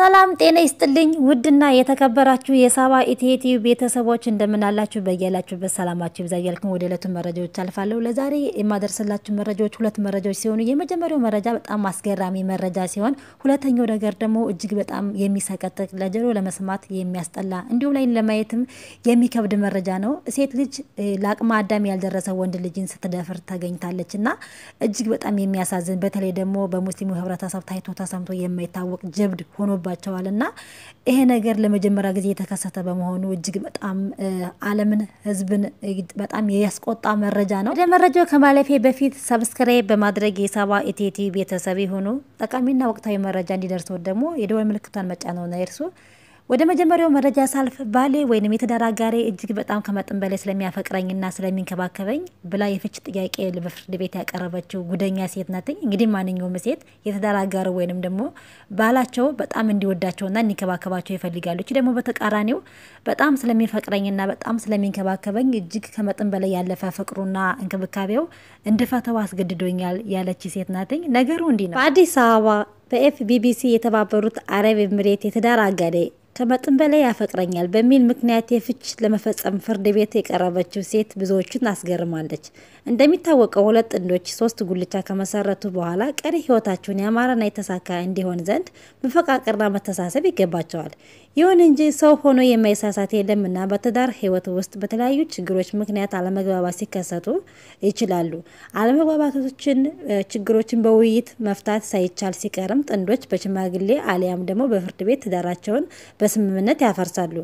ሰላም ጤና ይስጥልኝ። ውድና የተከበራችሁ የሳባ ኢትዮቲዩ ቤተሰቦች እንደምናላችሁ በያላችሁበት ሰላማችሁ ይብዛ እያልኩኝ ወደ ዕለቱ መረጃዎች አልፋለሁ። ለዛሬ የማደርስላችሁ መረጃዎች ሁለት መረጃዎች ሲሆኑ የመጀመሪያው መረጃ በጣም አስገራሚ መረጃ ሲሆን፣ ሁለተኛው ነገር ደግሞ እጅግ በጣም የሚሰቀጥቅ ለጆሮ ለመስማት የሚያስጠላ እንዲሁም ላይ ለማየትም የሚከብድ መረጃ ነው። ሴት ልጅ ለአቅመ አዳም ያልደረሰ ወንድ ልጅን ስትደፍር ተገኝታለች እና እጅግ በጣም የሚያሳዝን በተለይ ደግሞ በሙስሊሙ ህብረተሰብ ታይቶ ተሰምቶ የማይታወቅ ጀብድ ሆኖ አድርጓቸዋል እና ይሄ ነገር ለመጀመሪያ ጊዜ የተከሰተ በመሆኑ እጅግ በጣም ዓለምን ሕዝብን በጣም ያስቆጣ መረጃ ነው። ወደ መረጃው ከማለፌ በፊት ሰብስክራይብ በማድረግ የሳባ ኢቲቪ ቤተሰብ የሆኑ ጠቃሚና ወቅታዊ መረጃ እንዲደርሰው ደግሞ የደወል ምልክቷን መጫነውን አይርሱ። ወደ መጀመሪያው መረጃ ሳልፍ ባሌ ወይንም የትዳር አጋሬ እጅግ በጣም ከመጠን በላይ ስለሚያፈቅረኝና ስለሚንከባከበኝ ብላ የፍች ጥያቄ በፍርድ ቤት ያቀረበችው ጉደኛ ሴት ናትኝ። እንግዲህ ማንኛውም ሴት የትዳር አጋር ወይንም ደግሞ ባላቸው በጣም እንዲወዳቸውና እንዲንከባከባቸው ይፈልጋሉ። እች ደግሞ በተቃራኒው በጣም ስለሚፈቅረኝና በጣም ስለሚንከባከበኝ እጅግ ከመጠን በላይ ያለፈ ፍቅሩና እንክብካቤው እንድፈተው አስገድዶኛል ያለች ሴት ናትኝ። ነገሩ እንዲህ ነው። በአዲስ አበባ በኤፍቢቢሲ የተባበሩት አረብ ኤምሬት የትዳር አጋዴ ከመጠን በላይ ያፈቅረኛል በሚል ምክንያት የፍች ለመፈጸም ፍርድ ቤት የቀረበችው ሴት ብዙዎቹን አስገርማለች። እንደሚታወቀው ሁለት ጥንዶች ሶስት ጉልቻ ከመሰረቱ በኋላ ቀሪ ህይወታቸውን ያማረና የተሳካ እንዲሆን ዘንድ መፈቃቀርና መተሳሰብ ይገባቸዋል። ይሁን እንጂ ሰው ሆኖ የማይሳሳት የለምና በትዳር ህይወት ውስጥ በተለያዩ ችግሮች ምክንያት አለመግባባት ሲከሰቱ ይችላሉ። አለመግባባቶችን ችግሮችን በውይይት መፍታት ሳይቻል ሲቀርም አብዛኛውም ጥንዶች በሽማግሌ አሊያም ደግሞ በፍርድ ቤት ትዳራቸውን በስምምነት ያፈርሳሉ።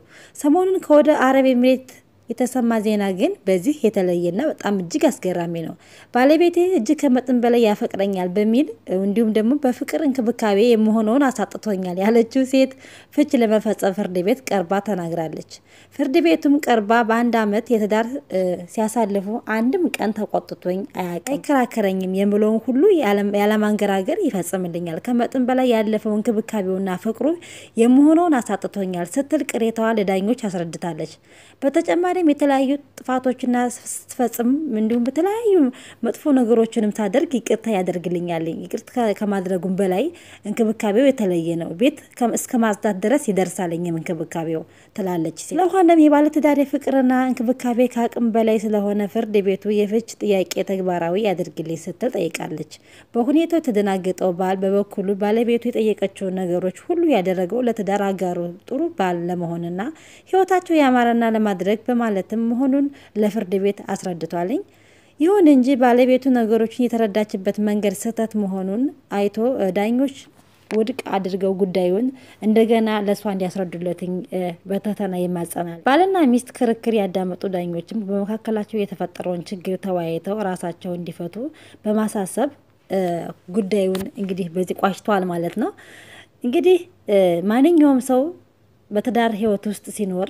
ሰሞኑን ከወደ አረብ ኤምሬት የተሰማ ዜና ግን በዚህ የተለየና በጣም እጅግ አስገራሚ ነው። ባለቤቴ እጅግ ከመጠን በላይ ያፈቅረኛል በሚል እንዲሁም ደግሞ በፍቅር እንክብካቤ የመሆነውን አሳጥቶኛል ያለችው ሴት ፍች ለመፈጸም ፍርድ ቤት ቀርባ ተናግራለች። ፍርድ ቤቱም ቀርባ በአንድ ዓመት የትዳር ሲያሳልፉ አንድም ቀን ተቆጥቶኝ አይከራከረኝም የምለውን ሁሉ ያለማንገራገር ይፈጽምልኛል፣ ከመጠን በላይ ያለፈው እንክብካቤውና ፍቅሩ የመሆነውን አሳጥቶኛል ስትል ቅሬታዋ ለዳኞች አስረድታለች። በተጨማሪ በተለይም የተለያዩ ጥፋቶችና ስትፈጽም እንዲሁም በተለያዩ መጥፎ ነገሮችንም ታደርግ ይቅርታ ያደርግልኛል። ይቅርታ ከማድረጉም በላይ እንክብካቤው የተለየ ነው። ቤት እስከ ማጽዳት ድረስ ይደርሳለኝም እንክብካቤው ትላለች። ስለሆነም የባለትዳር ፍቅርና እንክብካቤ ከአቅም በላይ ስለሆነ ፍርድ ቤቱ የፍች ጥያቄ ተግባራዊ ያደርግልኝ ስትል ጠይቃለች። በሁኔታው የተደናገጠው ባል በበኩሉ ባለቤቱ የጠየቀችውን ነገሮች ሁሉ ያደረገው ለትዳር አጋሩ ጥሩ ባል ለመሆንና ህይወታቸው ያማረና ለማድረግ በማ ማለትም መሆኑን ለፍርድ ቤት አስረድቷልኝ። ይሁን እንጂ ባለቤቱ ነገሮችን የተረዳችበት መንገድ ስህተት መሆኑን አይቶ ዳኞች ውድቅ አድርገው ጉዳዩን እንደገና ለእሷ እንዲያስረዱለትኝ በተተና ይማጸናል። ባልና ሚስት ክርክር ያዳመጡ ዳኞችም በመካከላቸው የተፈጠረውን ችግር ተወያይተው ራሳቸው እንዲፈቱ በማሳሰብ ጉዳዩን እንግዲህ በዚህ ቋጭተዋል ማለት ነው። እንግዲህ ማንኛውም ሰው በትዳር ህይወት ውስጥ ሲኖር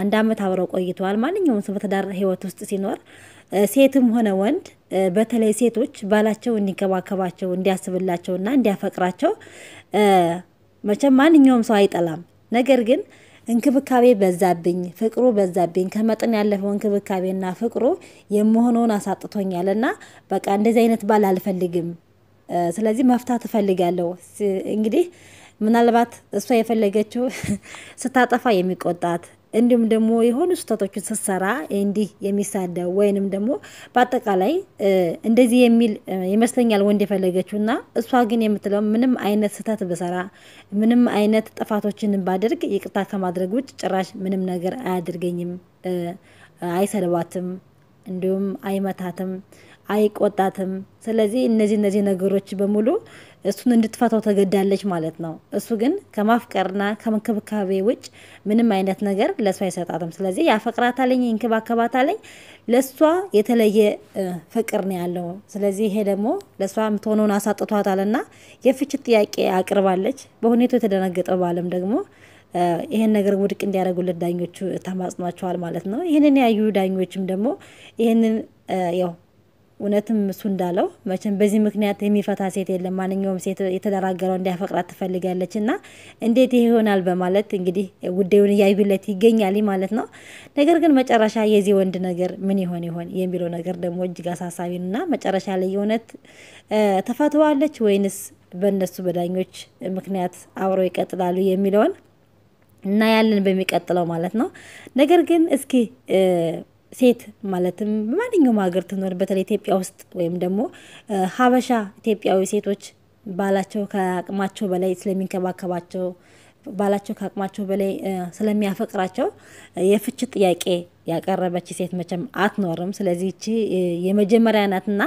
አንድ አመት አብረው ቆይተዋል። ማንኛውም ሰው በትዳር ህይወት ውስጥ ሲኖር ሴትም ሆነ ወንድ በተለይ ሴቶች ባላቸው እንዲንከባከባቸው፣ እንዲያስብላቸውና እንዲያፈቅራቸው መቼም ማንኛውም ሰው አይጠላም። ነገር ግን እንክብካቤ በዛብኝ፣ ፍቅሩ በዛብኝ፣ ከመጠን ያለፈው እንክብካቤና ፍቅሩ የመሆነውን አሳጥቶኛል እና በቃ እንደዚህ አይነት ባል አልፈልግም፣ ስለዚህ መፍታት እፈልጋለሁ እንግዲህ ምናልባት እሷ የፈለገችው ስታጠፋ የሚቆጣት እንዲሁም ደግሞ የሆኑ ስህተቶችን ስትሰራ እንዲህ የሚሳደብ ወይንም ደግሞ በአጠቃላይ እንደዚህ የሚል ይመስለኛል ወንድ የፈለገችው እና እሷ ግን የምትለው ምንም አይነት ስህተት ብሰራ ምንም አይነት ጥፋቶችን ባደርግ ይቅርታ ከማድረግ ውጭ ጭራሽ ምንም ነገር አያደርገኝም፣ አይሰድባትም እንዲሁም አይመታትም፣ አይቆጣትም። ስለዚህ እነዚህ እነዚህ ነገሮች በሙሉ እሱን እንድትፈታው ተገዳለች ማለት ነው። እሱ ግን ከማፍቀርና ከመንክብካቤ ውጭ ምንም አይነት ነገር ለእሷ አይሰጣትም። ስለዚህ ያፈቅራታለኝ፣ ይንክባከባታለኝ ለእሷ የተለየ ፍቅር ነው ያለው። ስለዚህ ይሄ ደግሞ ለእሷ የምትሆነውን አሳጥቷታልና የፍች ጥያቄ አቅርባለች። በሁኔታው የተደነገጠው ባለም ደግሞ ይህን ነገር ውድቅ እንዲያደርጉለት ዳኞቹ ተማጽኗቸዋል ማለት ነው። ይህንን ያዩ ዳኞችም ደግሞ ይህንን ያው እውነትም እሱ እንዳለው መቼም በዚህ ምክንያት የሚፈታ ሴት የለም። ማንኛውም ሴት የተደራገረው እንዲያፈቅራት ትፈልጋለች እና እንዴት ይህ ይሆናል በማለት እንግዲህ ጉዳዩን እያዩለት ይገኛል ማለት ነው። ነገር ግን መጨረሻ የዚህ ወንድ ነገር ምን ይሆን ይሆን የሚለው ነገር ደግሞ እጅግ አሳሳቢ አሳሳቢና መጨረሻ ላይ የእውነት ተፈትዋለች ወይንስ በእነሱ በዳኞች ምክንያት አብረው ይቀጥላሉ የሚለውን እናያለን በሚቀጥለው ማለት ነው። ነገር ግን እስኪ ሴት ማለትም በማንኛውም ሀገር ትኖር በተለይ ኢትዮጵያ ውስጥ ወይም ደግሞ ሀበሻ ኢትዮጵያዊ ሴቶች ባላቸው ከአቅማቸው በላይ ስለሚንከባከባቸው ባላቸው ከአቅማቸው በላይ ስለሚያፈቅራቸው የፍች ጥያቄ ያቀረበች ሴት መቼም አትኖርም። ስለዚህ ይቺ የመጀመሪያ ናትና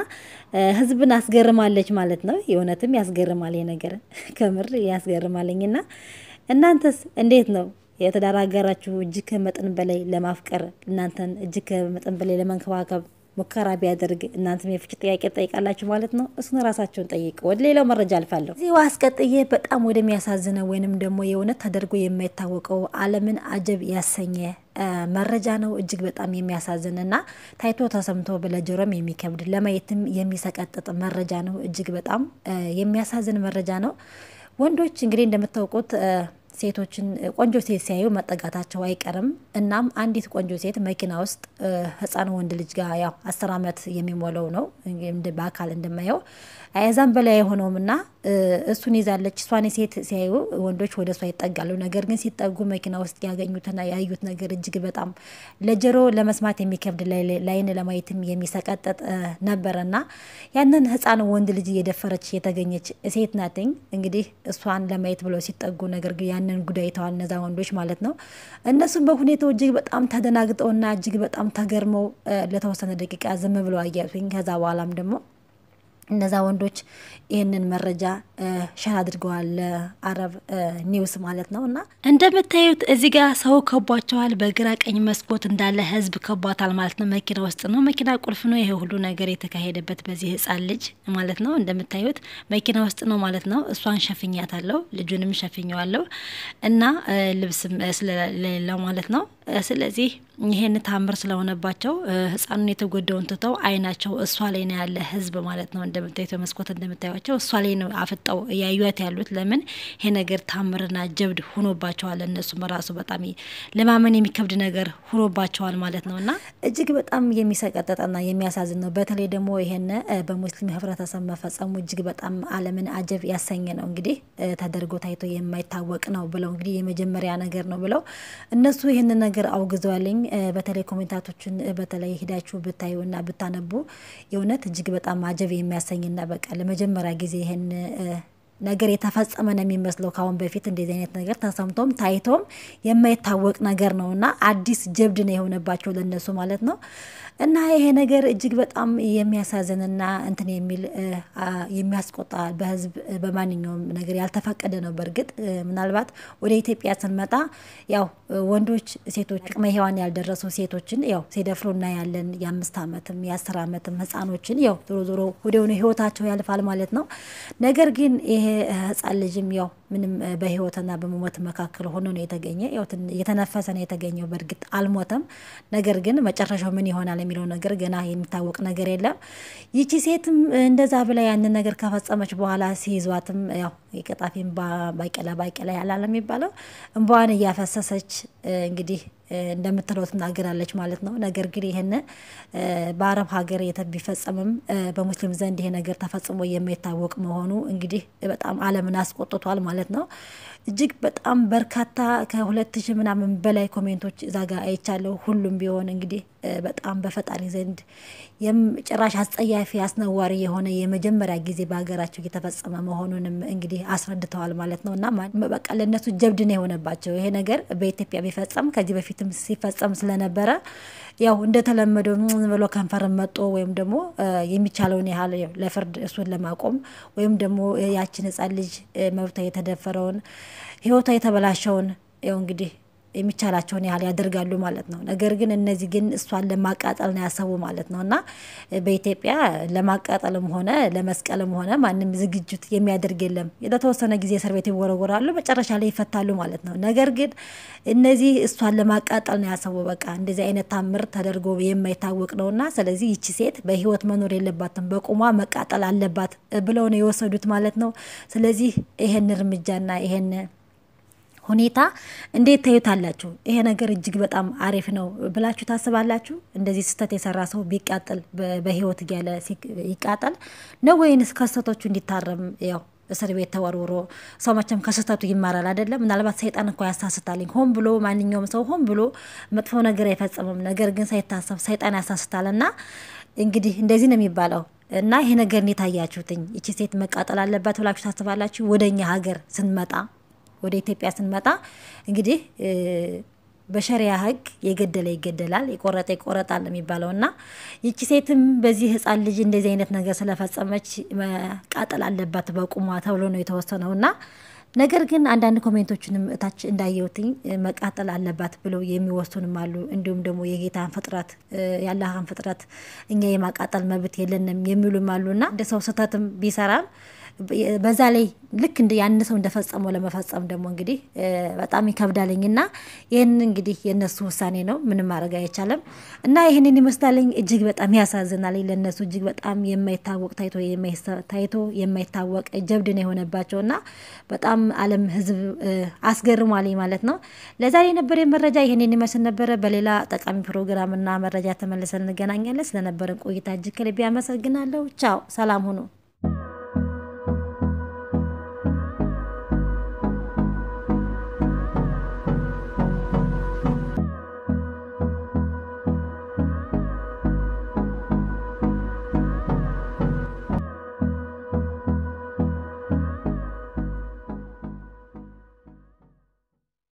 ህዝብን አስገርማለች ማለት ነው። የእውነትም ያስገርማል ነገር ከምር ያስገርማለኝና እናንተስ እንዴት ነው? የትዳር አጋራችሁ እጅግ ከመጠን በላይ ለማፍቀር እናንተን እጅግ ከመጠን በላይ ለመንከባከብ ሙከራ ቢያደርግ እናንተም የፍች ጥያቄ ትጠይቃላችሁ ማለት ነው። እሱን ራሳቸውን ጠይቅ። ወደ ሌላው መረጃ አልፋለሁ። እዚህ አስቀጥዬ በጣም ወደሚያሳዝነው ወይንም ደግሞ የእውነት ተደርጎ የማይታወቀው ዓለምን አጀብ ያሰኘ መረጃ ነው። እጅግ በጣም የሚያሳዝን እና ታይቶ ተሰምቶ ለጆሮም የሚከብድ ለማየትም የሚሰቀጥጥ መረጃ ነው። እጅግ በጣም የሚያሳዝን መረጃ ነው። ወንዶች እንግዲህ እንደምታውቁት ሴቶችን ቆንጆ ሴት ሲያዩ መጠጋታቸው አይቀርም። እናም አንዲት ቆንጆ ሴት መኪና ውስጥ ህፃን ወንድ ልጅ ጋር ያው አስር ዓመት የሚሞላው ነው በአካል እንደማየው አያዛም በላይ የሆነውም እና እሱን ይዛለች። እሷን ሴት ሲያዩ ወንዶች ወደ እሷ ይጠጋሉ። ነገር ግን ሲጠጉ መኪና ውስጥ ያገኙትና ያዩት ነገር እጅግ በጣም ለጆሮ ለመስማት የሚከብድ ለአይን ለማየትም የሚሰቀጠጥ ና ያንን ህፃን ወንድ ልጅ እየደፈረች የተገኘች ሴት ናትኝ። እንግዲህ እሷን ለማየት ብለው ሲጠጉ ነገር ግን ያንን ጉዳይተዋል እነዛ ወንዶች ማለት ነው። እነሱም በሁኔታው እጅግ በጣም ተደናግጠውና እጅግ በጣም ተገርመው ለተወሰነ ደቂቃ ዝም ብለው አያዙኝ። ከዛ በኋላም ደግሞ እነዛ ወንዶች ይህንን መረጃ ሸር አድርገዋል ለአረብ ኒውስ ማለት ነው። እና እንደምታዩት እዚህ ጋር ሰው ከቧቸዋል። በግራ ቀኝ መስኮት እንዳለ ህዝብ ከቧታል ማለት ነው። መኪና ውስጥ ነው፣ መኪና ቁልፍ ነው። ይሄ ሁሉ ነገር የተካሄደበት በዚህ ህጻን ልጅ ማለት ነው። እንደምታዩት መኪና ውስጥ ነው ማለት ነው። እሷን ሸፍኛታለሁ፣ ልጁንም ሸፍኘዋለሁ እና ልብስም ስለሌለው ማለት ነው። ስለዚህ ይሄን ታምር ስለሆነባቸው ህፃኑን የተጎዳውን ትተው አይናቸው እሷ ላይ ነው ያለ ህዝብ ማለት ነው። እንደምታዩት በመስኮት እንደምታዩቸው እሷ ላይ ነው አፍጠው እያዩት ያሉት። ለምን ይሄ ነገር ታምርና ጀብድ ሆኖባቸዋል። እነሱም ራሱ በጣም ለማመን የሚከብድ ነገር ሆኖባቸዋል ማለት ነው። እና እጅግ በጣም የሚሰቀጠጠና የሚያሳዝን ነው። በተለይ ደግሞ ይሄን በሙስሊም ህብረተሰብ መፈጸሙ እጅግ በጣም አለምን አጀብ ያሰኘ ነው። እንግዲህ ተደርጎ ታይቶ የማይታወቅ ነው ብለው እንግዲህ የመጀመሪያ ነገር ነው ብለው እነሱ ይህንን ነገር አውግዘዋልኝ በተለይ ኮሜንታቶችን በተለይ ብታዩ ብታዩና ብታነቡ የእውነት እጅግ በጣም አጀብ የሚያሰኝና በቃ ለመጀመሪያ ጊዜ ይህን ነገር የተፈጸመ ነው የሚመስለው። ካሁን በፊት እንደዚህ አይነት ነገር ተሰምቶም ታይቶም የማይታወቅ ነገር ነው እና አዲስ ጀብድ ነው የሆነባቸው ለነሱ ማለት ነው። እና ይሄ ነገር እጅግ በጣም የሚያሳዝንና እንትን የሚል የሚያስቆጣ በህዝብ በማንኛውም ነገር ያልተፈቀደ ነው። በእርግጥ ምናልባት ወደ ኢትዮጵያ ስንመጣ ያው ወንዶች ሴቶች አቅመ ሔዋን ያልደረሱ ሴቶችን ያው ሲደፍሩ እናያለን። የአምስት ዓመትም የአስር ዓመትም ህፃኖችን ያው ዞሮ ዞሮ ወደሆነ ህይወታቸው ያልፋል ማለት ነው። ነገር ግን ይሄ ህፃን ልጅም ያው ምንም በህይወትና በመሞት መካከል ሆኖ ነው የተገኘ። የተነፈሰ ነው የተገኘው። በእርግጥ አልሞተም። ነገር ግን መጨረሻው ምን ይሆናል የሚለው ነገር ገና የሚታወቅ ነገር የለም። ይቺ ሴትም እንደዛ ብላ ያንን ነገር ከፈጸመች በኋላ ሲይዟትም ያው የቀጣፊን ባይቀላ ባይቀላ ያላለ የሚባለው እንባዋን እያፈሰሰች እንግዲህ እንደምትለው ትናገራለች ማለት ነው። ነገር ግን ይህን በአረብ ሀገር ቢፈጸምም በሙስሊም ዘንድ ይሄ ነገር ተፈጽሞ የማይታወቅ መሆኑ እንግዲህ በጣም ዓለምን አስቆጥቷል ማለት ነው። እጅግ በጣም በርካታ ከሁለት ሺህ ምናምን በላይ ኮሜንቶች እዛ ጋር አይቻለሁ። ሁሉም ቢሆን እንግዲህ በጣም በፈጣሪ ዘንድ ጭራሽ አስጸያፊ አስነዋሪ የሆነ የመጀመሪያ ጊዜ በሀገራቸው እየተፈጸመ መሆኑንም እንግዲህ አስረድተዋል ማለት ነው። እና በቃ ለእነሱ ጀብድ ነው የሆነባቸው ይሄ ነገር በኢትዮጵያ ቢፈጸም ከዚህ በፊት በፊትም ሲፈጸም ስለነበረ ያው እንደተለመደው ብሎ ከንፈር መጦ ወይም ደግሞ የሚቻለውን ያህል ለፍርድ እሱን ለማቆም ወይም ደግሞ ያችን ህፃን ልጅ መብቷ የተደፈረውን ህይወቷ የተበላሸውን ያው እንግዲህ የሚቻላቸውን ያህል ያደርጋሉ ማለት ነው። ነገር ግን እነዚህ ግን እሷን ለማቃጠል ነው ያሰቡ ማለት ነው እና በኢትዮጵያ ለማቃጠልም ሆነ ለመስቀልም ሆነ ማንም ዝግጅት የሚያደርግ የለም። ለተወሰነ ጊዜ እስር ቤት ይወረወራሉ፣ መጨረሻ ላይ ይፈታሉ ማለት ነው። ነገር ግን እነዚህ እሷን ለማቃጠል ነው ያሰቡ። በቃ እንደዚህ አይነት ታምር ተደርጎ የማይታወቅ ነው እና ስለዚህ ይቺ ሴት በህይወት መኖር የለባትም፣ በቁሟ መቃጠል አለባት ብለው ነው የወሰዱት ማለት ነው። ስለዚህ ይሄን እርምጃና ይሄን ሁኔታ እንዴት ታዩታላችሁ? ይሄ ነገር እጅግ በጣም አሪፍ ነው ብላችሁ ታስባላችሁ? እንደዚህ ስህተት የሰራ ሰው ቢቃጠል በህይወት እያለ ይቃጠል ነው ወይንስ ከስህተቶቹ እንዲታረም ያው እስር ቤት ተወርውሮ ሰው መቼም ከስህተቱ ይማራል አይደለም። ምናልባት ሰይጣን እኮ ያሳስታልኝ ሆን ብሎ ማንኛውም ሰው ሆን ብሎ መጥፎ ነገር አይፈጽምም። ነገር ግን ሳይታሰብ ሰይጣን ያሳስታል እና እንግዲህ እንደዚህ ነው የሚባለው እና ይሄ ነገር እንዴት አያችሁትኝ? ይቺ ሴት መቃጠል አለባት ብላችሁ ታስባላችሁ? ወደኛ ሀገር ስንመጣ ወደ ኢትዮጵያ ስንመጣ እንግዲህ በሸሪያ ህግ የገደለ ይገደላል፣ የቆረጠ ይቆረጣል የሚባለው እና ይቺ ሴትም በዚህ ህፃን ልጅ እንደዚህ አይነት ነገር ስለፈጸመች መቃጠል አለባት በቁሟ ተብሎ ነው የተወሰነው እና ነገር ግን አንዳንድ ኮሜንቶችንም እታች እንዳየውትኝ መቃጠል አለባት ብለው የሚወስኑም አሉ። እንዲሁም ደግሞ የጌታን ፍጥረት የአላህን ፍጥረት እኛ የማቃጠል መብት የለንም የሚሉም አሉ እና እንደ ሰው ስህተትም ቢሰራም በዛ ላይ ልክ እንደ ያን ሰው እንደፈጸመው ለመፈጸም ደግሞ እንግዲህ በጣም ይከብዳልኝ እና ይህን እንግዲህ የእነሱ ውሳኔ ነው፣ ምንም ማድረግ አይቻልም እና ይህንን ይመስላልኝ። እጅግ በጣም ያሳዝናል። ለእነሱ እጅግ በጣም የማይታወቅ ታይቶ የማይታወቅ ጀብድ ነው የሆነባቸው እና በጣም ዓለም ሕዝብ አስገርሟልኝ ማለት ነው። ለዛሬ የነበረ መረጃ ይህንን ይመስል ነበረ። በሌላ ጠቃሚ ፕሮግራምና መረጃ ተመልሰን እንገናኛለን። ስለነበረን ቆይታ እጅግ ከልቤ አመሰግናለሁ። ቻው፣ ሰላም ሁኑ።